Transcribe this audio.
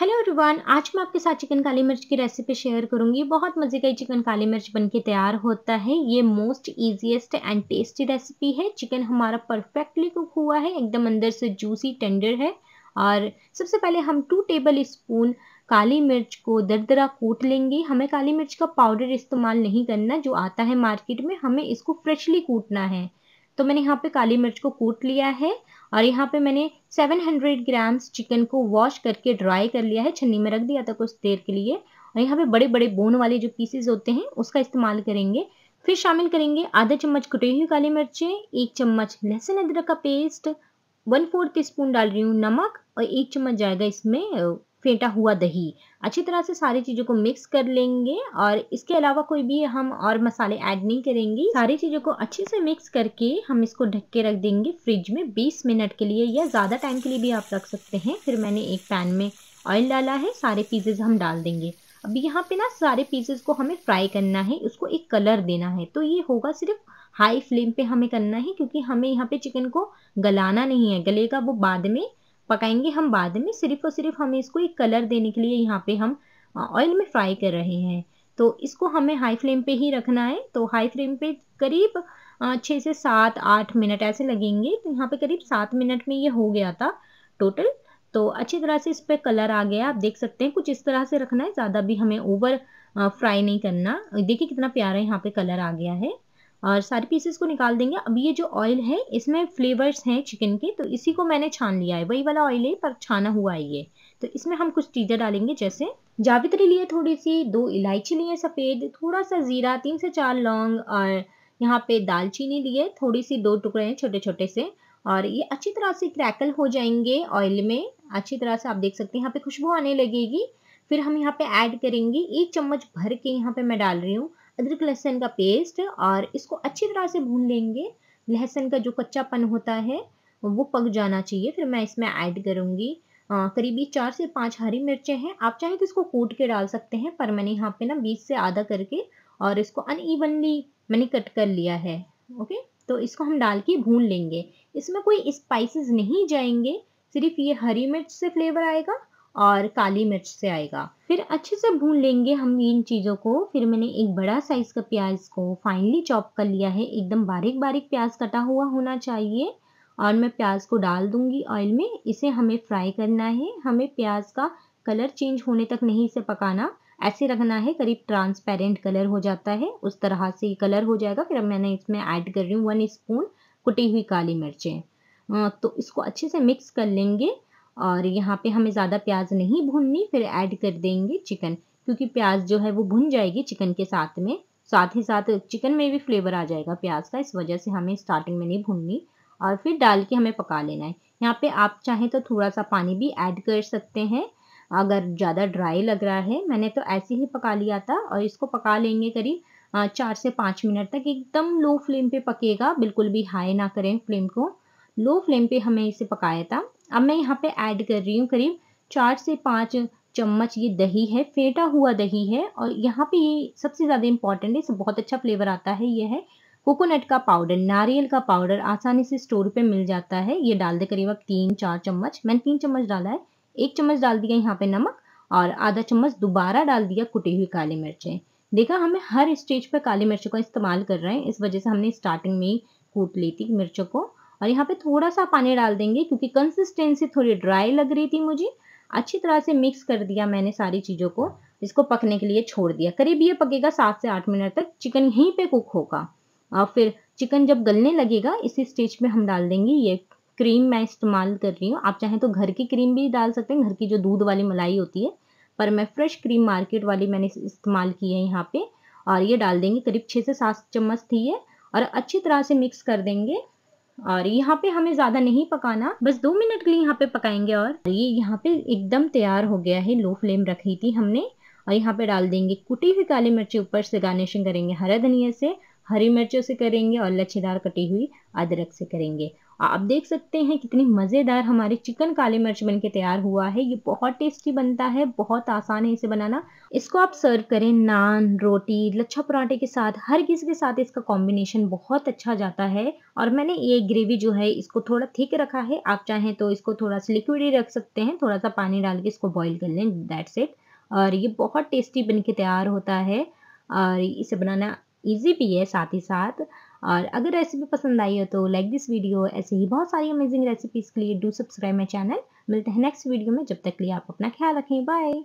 hello everyone आज मैं आपके साथ चिकन काली मिर्च की रेसिपी शेयर करूंगी बहुत मज़े का चिकन काली मिर्च बनके तैयार होता है ये most easiest and tasty recipe है चिकन हमारा परफेक्टली कुक हुआ है एकदम अंदर से जूसी टेंडर है और सबसे पहले हम टू टेबल स्पून काली मिर्च को दरदरा कूट लेंगे हमें काली मिर्च का पाउडर इस्तेमाल नहीं करना जो आता है मार्केट में हमें इसको फ्रेशली कूटना है तो मैंने यहाँ पे काली मिर्च को कूट लिया है और यहाँ पे मैंने 700 ग्राम्स चिकन को वॉश करके ड्राई कर लिया है छन्नी में रख दिया था कुछ देर के लिए और यहाँ पे बड़े बड़े बोन वाले जो पीसेज होते हैं उसका इस्तेमाल करेंगे फिर शामिल करेंगे आधा चम्मच कुटी हुई काली मिर्चें एक चम्मच लहसुन अदरक का पेस्ट वन फोर्थ स्पून डाल रही हूँ नमक और एक चम्मच जाएगा इसमें फेंटा हुआ दही अच्छी तरह से सारी चीज़ों को मिक्स कर लेंगे और इसके अलावा कोई भी हम और मसाले ऐड नहीं करेंगे सारी चीज़ों को अच्छे से मिक्स करके हम इसको ढक के रख देंगे फ्रिज में 20 मिनट के लिए या ज़्यादा टाइम के लिए भी आप रख सकते हैं फिर मैंने एक पैन में ऑयल डाला है सारे पीसेज हम डाल देंगे अब यहाँ पे ना सारे पीसेज को हमें फ्राई करना है उसको एक कलर देना है तो ये होगा सिर्फ हाई फ्लेम पे हमें करना है क्योंकि हमें यहाँ पे चिकन को गलाना नहीं है गलेगा वो बाद में पकाएंगे हम बाद में सिर्फ और सिर्फ हमें इसको एक कलर देने के लिए यहाँ पे हम ऑयल में फ्राई कर रहे हैं तो इसको हमें हाई फ्लेम पे ही रखना है तो हाई फ्लेम पे करीब छः से सात आठ मिनट ऐसे लगेंगे तो यहाँ पे करीब सात मिनट में ये हो गया था टोटल तो अच्छी तरह से इस पर कलर आ गया आप देख सकते हैं कुछ इस तरह से रखना है ज़्यादा भी हमें ओवर फ्राई नहीं करना देखिए कितना प्यारा यहाँ पे कलर आ गया है और सारे पीसेस को निकाल देंगे अब ये जो ऑयल है इसमें फ्लेवर्स हैं चिकन के तो इसी को मैंने छान लिया है वही वाला ऑयल है पर छाना हुआ है ये तो इसमें हम कुछ चीज़ें डालेंगे जैसे जावित्री लिए थोड़ी सी दो इलायची लिए सफ़ेद थोड़ा सा ज़ीरा तीन से चार लौंग और यहाँ पे दालचीनी लिए थोड़ी सी दो टुकड़े हैं छोटे छोटे से और ये अच्छी तरह से क्रैकल हो जाएंगे ऑयल में अच्छी तरह से आप देख सकते हैं यहाँ पे खुशबू आने लगेगी फिर हम यहाँ पे ऐड करेंगे एक चम्मच भर के यहाँ पे मैं डाल रही हूँ अदरक लहसुन का पेस्ट और इसको अच्छी तरह से भून लेंगे लहसुन का जो कच्चापन होता है वो पक जाना चाहिए फिर मैं इसमें ऐड करूँगी करीबी चार से पाँच हरी मिर्चें हैं आप चाहे तो इसको कूट के डाल सकते हैं पर मैंने यहाँ पे ना बीच से आधा करके और इसको अनईवनली मैंने कट कर लिया है ओके तो इसको हम डाल के भून लेंगे इसमें कोई स्पाइसेस नहीं जाएंगे सिर्फ ये हरी मिर्च से फ्लेवर आएगा और काली मिर्च से आएगा फिर अच्छे से भून लेंगे हम इन चीज़ों को फिर मैंने एक बड़ा साइज़ का प्याज को फाइनली चॉप कर लिया है एकदम बारीक बारीक प्याज कटा हुआ होना चाहिए और मैं प्याज को डाल दूंगी ऑयल में इसे हमें फ्राई करना है हमें प्याज का कलर चेंज होने तक नहीं इसे पकाना ऐसे रखना है करीब ट्रांसपेरेंट कलर हो जाता है उस तरह से ये कलर हो जाएगा फिर मैंने इसमें ऐड कर रही हूँ वन स्पून कुटी हुई काली मिर्चें तो इसको अच्छे से मिक्स कर लेंगे और यहाँ पे हमें ज़्यादा प्याज नहीं भूननी फिर ऐड कर देंगे चिकन क्योंकि प्याज जो है वो भुन जाएगी चिकन के साथ में साथ ही साथ चिकन में भी फ्लेवर आ जाएगा प्याज का इस वजह से हमें स्टार्टिंग में नहीं भूननी और फिर डाल के हमें पका लेना है यहाँ पे आप चाहें तो थोड़ा सा पानी भी ऐड कर सकते हैं अगर ज़्यादा ड्राई लग रहा है मैंने तो ऐसे ही पका लिया था और इसको पका लेंगे करीब चार से पाँच मिनट तक एकदम लो फ्लेम पे पकेगा बिल्कुल भी हाई ना करें फ्लेम को लो फ्लेम पे हमें इसे पकाया था अब मैं यहाँ पे ऐड कर रही हूँ करीब चार से पाँच चम्मच ये दही है फेंटा हुआ दही है और यहाँ पे ये सबसे ज़्यादा इम्पॉर्टेंट है इससे बहुत अच्छा फ्लेवर आता है ये है कोकोनट का पाउडर नारियल का पाउडर आसानी से स्टोर पे मिल जाता है ये डाल दे करीब अब तीन चार चम्मच मैंने तीन चम्मच डाला है एक चम्मच डाल दिया यहाँ पे नमक और आधा चम्मच दोबारा डाल दिया कुटी हुई काली मिर्चें देखा हमें हर स्टेज पर काली मिर्चों का इस्तेमाल कर रहे हैं इस वजह से हमने स्टार्टिंग में ही कूट ली थी मिर्चों को और यहाँ पे थोड़ा सा पानी डाल देंगे क्योंकि कंसिस्टेंसी थोड़ी ड्राई लग रही थी मुझे अच्छी तरह से मिक्स कर दिया मैंने सारी चीज़ों को इसको पकने के लिए छोड़ दिया करीब ये पकेगा सात से आठ मिनट तक चिकन यहीं पे कुक होगा और फिर चिकन जब गलने लगेगा इसी स्टेज पे हम डाल देंगे ये क्रीम मैं इस्तेमाल कर रही हूँ आप चाहें तो घर की क्रीम भी डाल सकते हैं घर की जो दूध वाली मलाई होती है पर मैं फ्रेश क्रीम मार्केट वाली मैंने इस्तेमाल की है यहाँ पे और ये डाल देंगे करीब छः से सात चम्मच थी ये और अच्छी तरह से मिक्स कर देंगे और यहाँ पे हमें ज़्यादा नहीं पकाना बस दो मिनट के लिए यहाँ पे पकाएंगे और ये यहाँ पे एकदम तैयार हो गया है लो फ्लेम रखी थी हमने और यहाँ पे डाल देंगे कुटी हुई काली मिर्ची ऊपर से गार्निशिंग करेंगे हरा धनिया से हरी मिर्चों से करेंगे और लच्छेदार कटी हुई अदरक से करेंगे आप देख सकते हैं कितनी मज़ेदार हमारी चिकन काली मिर्च बनके तैयार हुआ है ये बहुत टेस्टी बनता है बहुत आसान है इसे बनाना इसको आप सर्व करें नान रोटी लच्छा पराठे के साथ हर किसी के साथ इसका कॉम्बिनेशन बहुत अच्छा जाता है और मैंने ये ग्रेवी जो है इसको थोड़ा थिक रखा है आप चाहें तो इसको थोड़ा सा लिक्विड ही रख सकते हैं थोड़ा सा पानी डाल के इसको बॉइल कर लें दैट्स इट और ये बहुत टेस्टी बन के तैयार होता है और इसे बनाना इजी भी है साथ ही साथ और अगर रेसिपी पसंद आई हो तो लाइक दिस वीडियो ऐसे ही बहुत सारी अमेजिंग रेसिपीज़ के लिए डू सब्सक्राइब माई चैनल मिलते हैं नेक्स्ट वीडियो में जब तक लिए आप अपना ख्याल रखें बाय